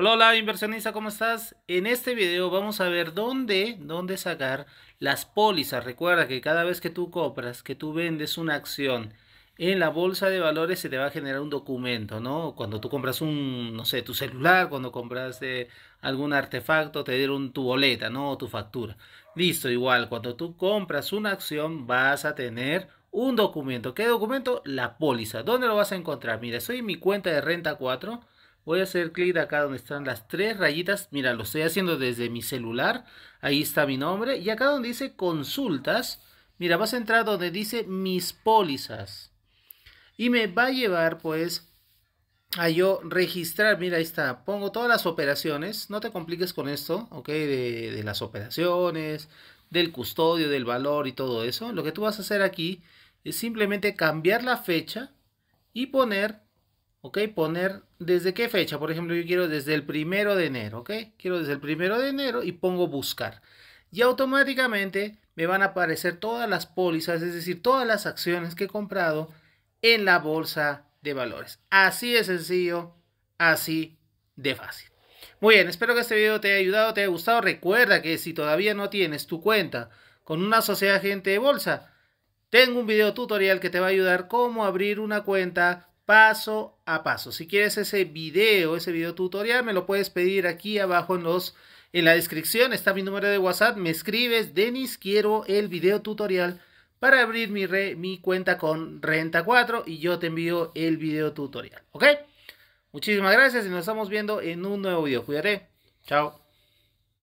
Hola, hola inversionista, ¿cómo estás? En este video vamos a ver dónde, dónde sacar las pólizas. Recuerda que cada vez que tú compras, que tú vendes una acción en la bolsa de valores se te va a generar un documento, ¿no? Cuando tú compras un, no sé, tu celular, cuando compras eh, algún artefacto, te dieron tu boleta, ¿no? tu factura. Listo, igual, cuando tú compras una acción vas a tener un documento. ¿Qué documento? La póliza. ¿Dónde lo vas a encontrar? Mira, estoy en mi cuenta de Renta 4 voy a hacer clic acá donde están las tres rayitas. Mira, lo estoy haciendo desde mi celular. Ahí está mi nombre. Y acá donde dice consultas, mira, vas a entrar donde dice mis pólizas. Y me va a llevar pues a yo registrar, mira, ahí está, pongo todas las operaciones, no te compliques con esto, ¿ok? De, de, las operaciones, del custodio, del valor y todo eso. Lo que tú vas a hacer aquí es simplemente cambiar la fecha y poner ¿ok? Poner desde qué fecha, por ejemplo, yo quiero desde el primero de enero, ¿ok? Quiero desde el primero de enero y pongo buscar. Y automáticamente me van a aparecer todas las pólizas, es decir, todas las acciones que he comprado en la bolsa de valores. Así de sencillo, así de fácil. Muy bien, espero que este video te haya ayudado, te haya gustado. Recuerda que si todavía no tienes tu cuenta con una sociedad agente de bolsa, tengo un video tutorial que te va a ayudar cómo abrir una cuenta paso a paso. Si quieres ese video, ese video tutorial, me lo puedes pedir aquí abajo en en la descripción está mi número de WhatsApp, me escribes, Denis, quiero el video tutorial para abrir mi, mi cuenta con Renta 4 y yo te envío el video tutorial, ¿ok? Muchísimas gracias y nos estamos viendo en un nuevo video. Cuidaré. Chao.